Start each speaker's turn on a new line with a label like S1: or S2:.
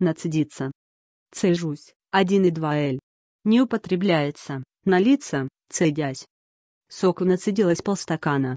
S1: нацедиться. Цежусь, 1 и 2 л. Не употребляется, налиться, цедясь. Соку нацедилось полстакана.